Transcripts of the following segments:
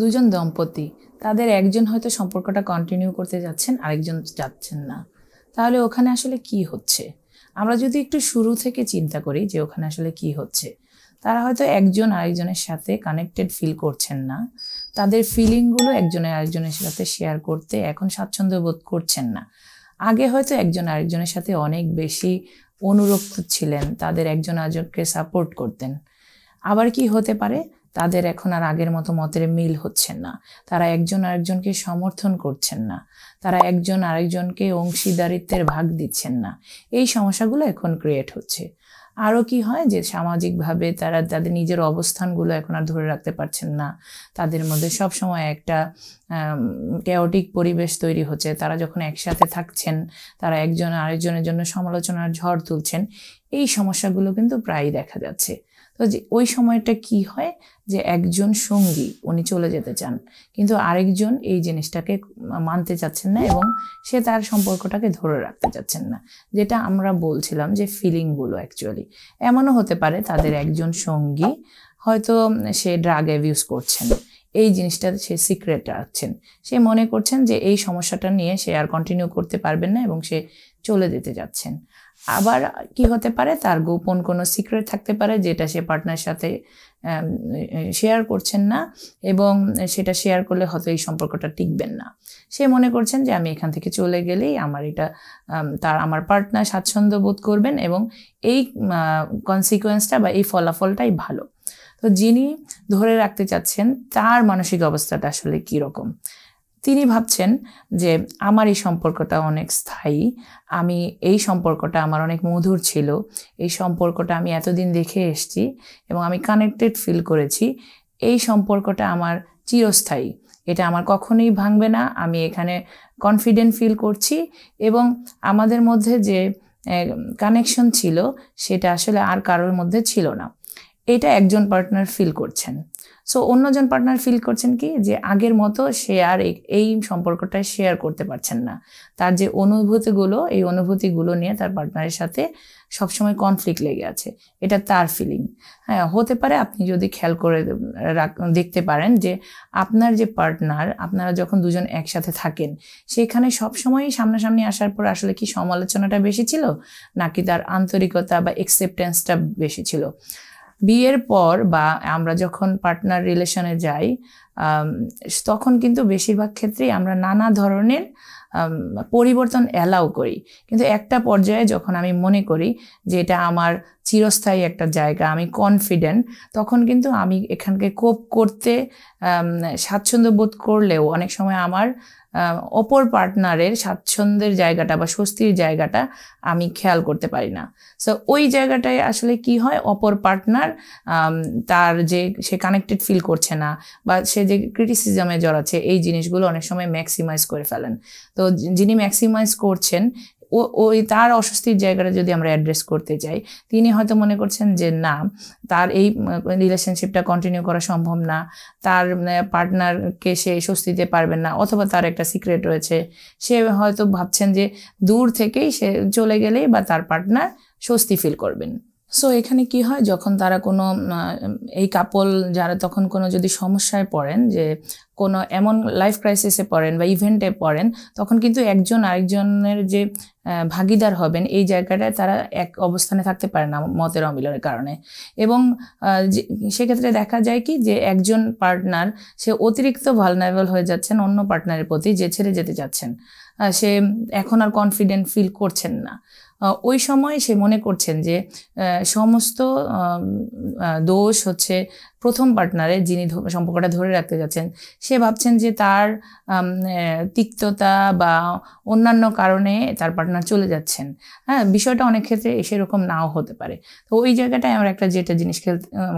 দুজন দম্পতি তাদের একজন হয়তো সম্পর্কটা কন্টিনিউ করতে যাচ্ছেন আরেকজন যাচ্ছেন না তাহলে ওখানে আসলে কি হচ্ছে আমরা যদি একটু শুরু থেকে চিন্তা করি যে ওখানে আসলে কি হচ্ছে তারা হয়তো একজন আরেকজনের সাথে কানেক্টেড ফিল করছেন না তাদের ফিলিংগুলো একজনের আরেকজনের সাথে শেয়ার করতে এখন স্বাচ্ছন্দ্য বোধ করছেন না আগে হয়তো একজন আরেকজনের সাথে অনেক বেশি অনুরক্ত ছিলেন তাদের একজন আরেকজনকে সাপোর্ট করতেন আবার কি হতে পারে তাদের এখন আর আগের মতো মতের মিল হচ্ছেন না তারা একজন আরেকজনকে সমর্থন করছেন না তারা একজন আরেকজনকে অংশীদারিত্বের ভাগ দিচ্ছেন না এই সমস্যাগুলো এখন ক্রিয়েট হচ্ছে আরও কি হয় যে সামাজিকভাবে তারা তাদের নিজের অবস্থানগুলো এখন আর ধরে রাখতে পারছেন না তাদের মধ্যে সব সময় একটা কেওটিক পরিবেশ তৈরি হচ্ছে তারা যখন একসাথে থাকছেন তারা একজন আরেকজনের জন্য সমালোচনার ঝড় তুলছেন এই সমস্যাগুলো কিন্তু প্রায়ই দেখা যাচ্ছে তো যে ওই সময়টা কি হয় যে একজন সঙ্গী উনি চলে যেতে চান কিন্তু আরেকজন এই জিনিসটাকে মানতে চাচ্ছেন না এবং সে তার সম্পর্কটাকে ধরে রাখতে চাচ্ছেন না যেটা আমরা বলছিলাম যে ফিলিংগুলো অ্যাকচুয়ালি এমনও হতে পারে তাদের একজন সঙ্গী হয়তো সে ড্রাগ অ্যাবিউজ করছেন এই জিনিসটাতে সে সিক্রেট রাখছেন সে মনে করছেন যে এই সমস্যাটা নিয়ে সে আর কন্টিনিউ করতে পারবেন না এবং সে চলে যেতে যাচ্ছেন আবার কি হতে পারে তার গোপন কোনো সিক্রেট থাকতে পারে যেটা সে পার্টনার সাথে শেয়ার করছেন না এবং সেটা শেয়ার করলে হয়তো এই সম্পর্কটা টিকবেন না সে মনে করছেন যে আমি এখান থেকে চলে গেলেই আমার এটা তার আমার পার্টনার স্বাচ্ছন্দ্য বোধ করবেন এবং এই কনসিকোয়েন্সটা বা এই ফলাফলটাই ভালো তো যিনি ধরে রাখতে চাচ্ছেন তার মানসিক অবস্থাটা আসলে কীরকম তিনি ভাবছেন যে আমার এই সম্পর্কটা অনেক স্থায়ী আমি এই সম্পর্কটা আমার অনেক মধুর ছিল এই সম্পর্কটা আমি এতদিন দেখে এসছি এবং আমি কানেক্টেড ফিল করেছি এই সম্পর্কটা আমার চিরস্থায়ী এটা আমার কখনোই ভাঙবে না আমি এখানে কনফিডেন্ট ফিল করছি এবং আমাদের মধ্যে যে কানেকশন ছিল সেটা আসলে আর কারোর মধ্যে ছিল না এটা একজন পার্টনার ফিল করছেন সো অন্যজন পার্টনার ফিল করছেন কি যে আগের মতো সে আর এই সম্পর্কটা শেয়ার করতে পারছেন না তার যে অনুভূতিগুলো এই অনুভূতিগুলো নিয়ে তার পার্টনারের সাথে সবসময় কনফ্লিক্ট লেগে আছে এটা তার ফিলিং হ্যাঁ হতে পারে আপনি যদি খেয়াল করে দেখতে পারেন যে আপনার যে পার্টনার আপনারা যখন দুজন একসাথে থাকেন সেখানে সবসময়ই সামনাসামনি আসার পর আসলে কি সমালোচনাটা বেশি ছিল নাকি তার আন্তরিকতা বা একসেপ্টেন্সটা বেশি ছিল বিয়ের পর বা আমরা যখন পার্টনার রিলেশনে যাই তখন কিন্তু বেশিরভাগ ক্ষেত্রেই আমরা নানা ধরনের পরিবর্তন অ্যালাউ করি কিন্তু একটা পর্যায়ে যখন আমি মনে করি যে এটা আমার চিরস্থায়ী একটা জায়গা আমি কনফিডেন্ট তখন কিন্তু আমি এখানকে কোপ করতে স্বাচ্ছন্দ্য বোধ করলেও অনেক সময় আমার অপর পার্টনারের স্বাচ্ছন্দ্যের জায়গাটা বা স্বস্তির জায়গাটা আমি খেয়াল করতে পারি না সো ওই জায়গাটায় আসলে কি হয় অপর পার্টনার তার যে সে কানেক্টেড ফিল করছে না বা সে যে ক্রিটিসিজমে জড়াচ্ছে এই জিনিসগুলো অনেক সময় ম্যাক্সিমাইজ করে ফেলেন তো যিনি ম্যাক্সিমাইজ করছেন ও ওই তার অস্বস্তির জায়গাটা যদি আমরা অ্যাড্রেস করতে যাই তিনি হয়তো মনে করছেন যে না তার এই রিলেশনশিপটা কন্টিনিউ করা সম্ভব না তার পার্টনারকে সে স্বস্তি দিতে পারবেন না অথবা তার একটা সিক্রেট রয়েছে সে হয়তো ভাবছেন যে দূর থেকেই সে চলে গেলেই বা তার পার্টনার স্বস্তি ফিল করবেন সো এখানে কি হয় যখন তারা কোনো এই কাপল যারা তখন কোনো যদি সমস্যায় পড়েন যে কোনো এমন লাইফ ক্রাইসিসে পড়েন বা ইভেন্টে পড়েন তখন কিন্তু একজন আরেকজনের যে ভাগিদার হবেন এই জায়গাটায় তারা এক অবস্থানে থাকতে পারে না মতের অমিলনের কারণে এবং সেক্ষেত্রে দেখা যায় কি যে একজন পার্টনার সে অতিরিক্ত ভালনারেবল হয়ে যাচ্ছেন অন্য পার্টনারের প্রতি যে ছেড়ে যেতে যাচ্ছেন সে এখন আর কনফিডেন্ট ফিল করছেন না ওই সময় সে মনে করছেন যে সমস্ত দোষ হচ্ছে প্রথম পার্টনারে যিনি সম্পর্কটা ধরে রাখতে যাচ্ছেন সে ভাবছেন যে তার তিক্ততা বা অন্যান্য কারণে তার পার্টনার চলে যাচ্ছেন হ্যাঁ বিষয়টা অনেক ক্ষেত্রে সেরকম নাও হতে পারে তো ওই জায়গাটায় আমরা একটা যেটা জিনিস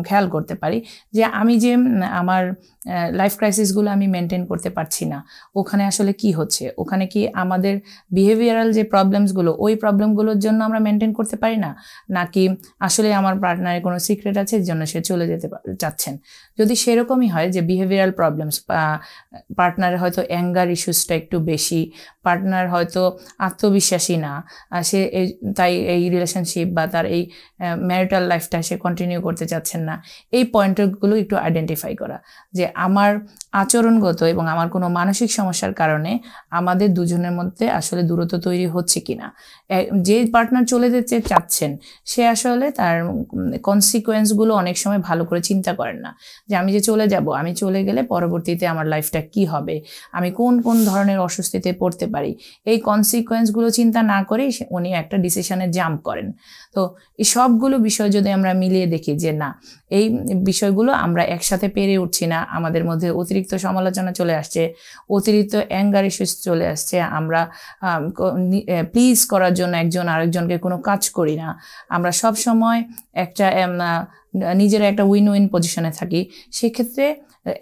খেয়াল করতে পারি যে আমি যে আমার লাইফ ক্রাইসিসগুলো আমি মেনটেন করতে পারছি না ওখানে আসলে কি হচ্ছে ওখানে কি আমাদের বিহেভিয়ারাল যে প্রবলেমসগুলো ওই প্রবলেমগুলো সেগুলোর জন্য আমরা মেনটেন করতে পারি না নাকি আসলে আমার পার্টনারের কোনো সিক্রেট আছে এর জন্য সে চলে যেতে চাচ্ছেন যদি সেরকমই হয় যে বিহেভিয়ারাল প্রবলেমস পার্টনারের হয়তো অ্যাঙ্গার ইস্যুসটা একটু বেশি পার্টনার হয়তো আত্মবিশ্বাসী না সে তাই এই রিলেশনশিপ বা তার এই ম্যারিটাল লাইফটা সে কন্টিনিউ করতে চাচ্ছেন না এই পয়েন্টগুলো একটু আইডেন্টিফাই করা যে আমার আচরণগত এবং আমার কোনো মানসিক সমস্যার কারণে আমাদের দুজনের মধ্যে আসলে দূরত্ব তৈরি হচ্ছে কিনা যে পার্টনার চলে যেতে চাচ্ছেন সে আসলে তার কনসিকোয়েন্সগুলো অনেক সময় ভালো করে চিন্তা করেন না যে আমি যে চলে যাব আমি চলে গেলে পরবর্তীতে আমার লাইফটা কি হবে আমি কোন কোন ধরনের অস্বস্তিতে পড়তে পারি এই কনসিকোয়েন্সগুলো চিন্তা না করেই উনি একটা ডিসিশনে জাম্প করেন তো এই সবগুলো বিষয় যদি আমরা মিলিয়ে দেখি যে না এই বিষয়গুলো আমরা একসাথে পেরে উঠছি না আমাদের মধ্যে অতিরিক্ত সমালোচনা চলে আসছে অতিরিক্ত অ্যাঙ্গার ইস্যুস চলে আসছে আমরা প্লিজ করার জন্য একজন আরেকজনকে কোনো কাজ করি না আমরা সব সময় একটা নিজেরা একটা উইন উইন পজিশনে থাকি সেক্ষেত্রে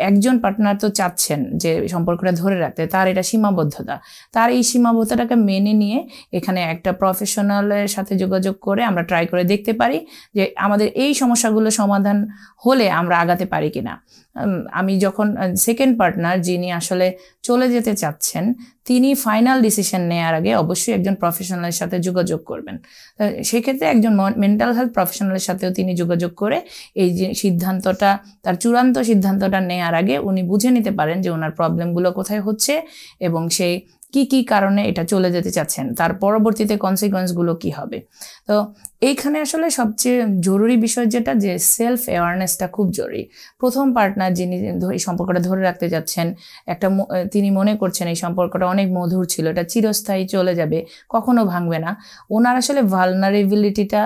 একজন পার্টনার তো চাচ্ছেন যে সম্পর্কটা ধরে রাখতে তার এটা সীমাবদ্ধতা তার এই সীমাবদ্ধতাটাকে মেনে নিয়ে এখানে একটা প্রফেশনালের সাথে যোগাযোগ করে আমরা ট্রাই করে দেখতে পারি যে আমাদের এই সমস্যাগুলো সমাধান হলে আমরা আগাতে পারি কিনা আমি যখন সেকেন্ড পার্টনার যিনি আসলে চলে যেতে চাচ্ছেন তিনি ফাইনাল ডিসিশন নেওয়ার আগে অবশ্যই একজন প্রফেশনালের সাথে যোগাযোগ করবেন সেক্ষেত্রে একজন মেন্টাল হেলথ প্রফেশনালের সাথেও তিনি যোগাযোগ করে এই যে সিদ্ধান্তটা তার চূড়ান্ত সিদ্ধান্তটা নেওয়ার আগে উনি বুঝে নিতে পারেন যে ওনার প্রবলেমগুলো কোথায় হচ্ছে এবং সেই কি কি কারণে এটা চলে যেতে চাচ্ছেন তার পরবর্তীতে কনসিকোয়েন্সগুলো কি হবে তো এইখানে আসলে সবচেয়ে জরুরি বিষয় যেটা যে সেলফ অ্যাওয়ারনেসটা খুব জরুরি প্রথম পার্টনার যিনি এই সম্পর্কটা ধরে রাখতে যাচ্ছেন একটা তিনি মনে করছেন এই সম্পর্কটা অনেক মধুর ছিল এটা চিরস্থায়ী চলে যাবে কখনো ভাঙবে না ওনার আসলে ভালনারেবিলিটিটা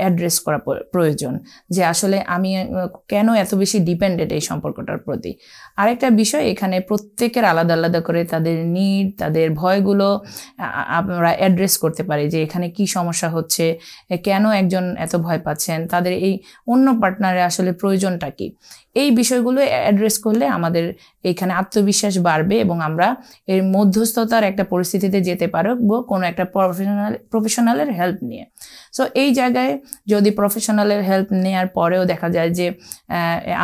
অ্যাড্রেস করা প্রয়োজন যে আসলে আমি কেন এত বেশি ডিপেন্ডেড এই সম্পর্কটার প্রতি আরেকটা বিষয় এখানে প্রত্যেকের আলাদা আলাদা করে তাদের নিড তাদের ভয়গুলো আমরা অ্যাড্রেস করতে পারি যে এখানে কি সমস্যা হচ্ছে কেন একজন এত ভয় পাচ্ছেন তাদের এই অন্য পার্টনারে আসলে প্রয়োজনটা কি এই বিষয়গুলো অ্যাড্রেস করলে আমাদের এখানে আত্মবিশ্বাস বাড়বে এবং আমরা এর মধ্যস্থতার একটা পরিস্থিতিতে যেতে পারবো কোনো একটা প্রফেশনাল প্রফেশনালের হেল্প নিয়ে সো এই জায়গায় যদি প্রফেশনালের হেল্প নেওয়ার পরেও দেখা যায় যে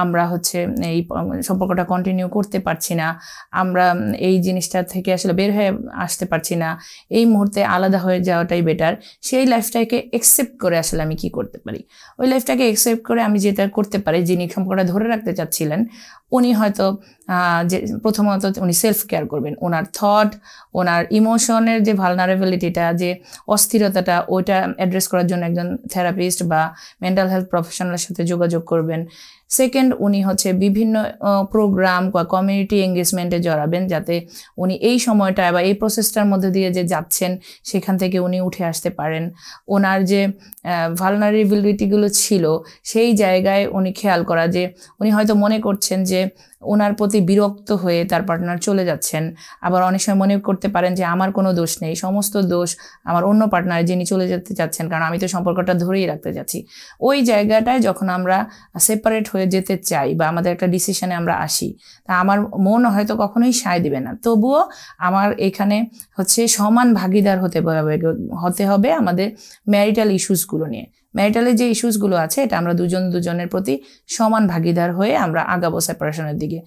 আমরা হচ্ছে এই সম্পর্কটা কন্টিনিউ করতে পারছি না আমরা এই জিনিসটা থেকে আসলে বের হয়ে আসতে পারছি না এই মুহূর্তে আলাদা হয়ে যাওয়াটাই বেটার সেই লাইফটাকে একসেপ্ট করে আসলে আমি কি করতে পারি ওই লাইফটাকে একসেপ্ট করে আমি যেটা করতে পারি যিনি সম্পর্কটা ধরে রাখ রাখতে চাচ্ছিলেন উনি হয়তো যে প্রথমত উনি সেলফ কেয়ার করবেন ওনার থট ওনার ইমোশনের যে ভালনারেবিলিটিটা যে অস্থিরতাটা ওইটা অ্যাড্রেস করার জন্য একজন থেরাপিস্ট বা মেন্টাল হেলথ প্রফেশনালের সাথে যোগাযোগ করবেন সেকেন্ড উনি হচ্ছে বিভিন্ন প্রোগ্রাম বা কমিউনিটি এঙ্গেজমেন্টে জড়াবেন যাতে উনি এই সময়টা বা এই প্রসেসটার মধ্যে দিয়ে যে যাচ্ছেন সেখান থেকে উনি উঠে আসতে পারেন ওনার যে ভালনারেবিলিটিগুলো ছিল সেই জায়গায় উনি খেয়াল করা যে উনি হয়তো মনে করছেন যে ওনার প্রতি বিরক্ত হয়ে তার পার্টনার চলে যাচ্ছেন আবার অনেক সময় মনে করতে পারেন যে আমার কোনো দোষ নেই সমস্ত দোষ আমার অন্য পার্টনার যিনি চলে যেতে চাচ্ছেন কারণ আমি তো সম্পর্কটা ধরেই রাখতে যাচ্ছি ওই জায়গাটায় যখন আমরা সেপারেট হয়ে যেতে চাই বা আমাদের একটা ডিসিশনে আমরা আসি তা আমার মন হয়তো কখনোই সায় দিবে না তবুও আমার এখানে হচ্ছে সমান ভাগিদার হতে হবে হতে হবে আমাদের ম্যারিটাল ইস্যুসগুলো নিয়ে ম্যারিটালের যে ইস্যুসগুলো আছে এটা আমরা দুজন দুজনের প্রতি সমান ভাগিদার হয়ে আমরা আগাবো সেপারেশনের দিকে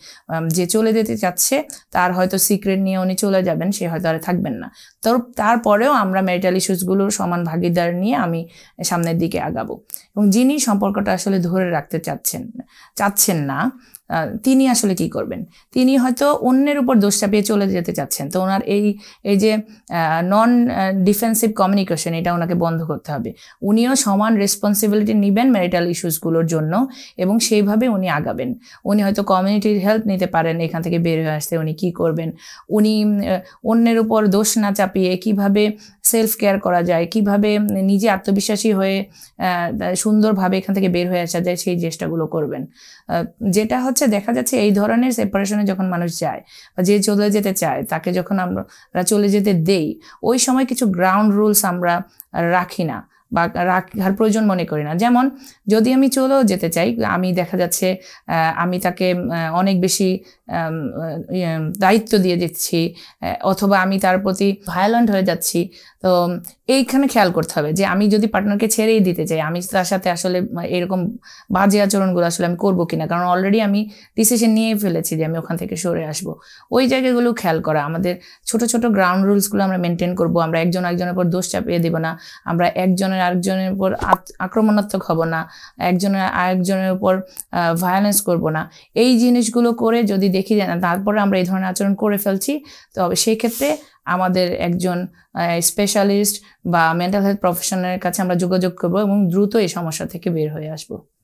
যে চলে যেতে চাচ্ছে তার হয়তো সিক্রেট নিয়ে উনি চলে যাবেন সে হয়তো আর থাকবেন না তো তারপরেও আমরা ম্যারিটাল ইস্যুসগুলোর সমান ভাগিদার নিয়ে আমি সামনের দিকে আগাবো এবং যিনি সম্পর্কটা আসলে ধরে রাখতে চাচ্ছেন চাচ্ছেন না তিনি আসলে কি করবেন তিনি হয়তো অন্যের উপর দোষ চাপিয়ে চলে যেতে চাচ্ছেন তো ওনার এই এই যে নন ডিফেন্সিভ কমিউনিকেশন এটা ওনাকে বন্ধ করতে হবে উনিও সমান রেসপন্সিবিলিটি নেবেন ম্যারিটাল ইস্যুসগুলোর জন্য এবং সেইভাবে উনি আগাবেন উনি হয়তো কমিউনিটির হেল্প নিতে পারেন এখান থেকে বের হয়ে আসতে উনি কি করবেন উনি অন্যের উপর দোষ না চাপিয়ে কিভাবে সেলফ কেয়ার করা যায় কিভাবে নিজে আত্মবিশ্বাসী হয়ে সুন্দরভাবে এখান থেকে বের হয়ে আসা যায় সেই চেষ্টাগুলো করবেন যেটা হচ্ছে দেখা যাচ্ছে এই ধরনের সেপারেশনে যখন মানুষ যায় বা যে চলে যেতে চায় তাকে যখন আমরা চলে যেতে দেই ওই সময় কিছু গ্রাউন্ড রুলস আমরা রাখি না বা রাখার প্রয়োজন মনে করি না যেমন যদি আমি চলেও যেতে চাই আমি দেখা যাচ্ছে আমি তাকে অনেক বেশি ইয়ে, দায়িত্ব দিয়ে দিচ্ছি অথবা আমি তার প্রতি ভায়োলেন্ট হয়ে যাচ্ছি তো এইখানে খেয়াল করতে হবে যে আমি যদি পার্টনারকে ছেড়েই দিতে চাই আমি তার সাথে আসলে এরকম বাজে আচরণগুলো আসলে আমি করবো কিনা কারণ অলরেডি আমি ডিসিশন নিয়ে ফেলেছি যে আমি ওখান থেকে সরে আসব ওই জায়গাগুলো খেয়াল করা আমাদের ছোট ছোট গ্রাউন্ড রুলসগুলো আমরা মেনটেন করব আমরা একজন একজনের উপর দোষ চাপিয়ে দেবো না আমরা একজনের একজনের আরেকজনের উপর আক্রমণাত্মক হব না একজনের আরেকজনের উপর ভায়োলেন্স করব না এই জিনিসগুলো করে যদি দেখি না তারপরে আমরা এই ধরনের আচরণ করে ফেলছি তবে সেই ক্ষেত্রে আমাদের একজন স্পেশালিস্ট বা মেন্টাল হেলথ প্রফেশনালের কাছে আমরা যোগাযোগ করব এবং দ্রুত এই সমস্যা থেকে বের হয়ে আসবো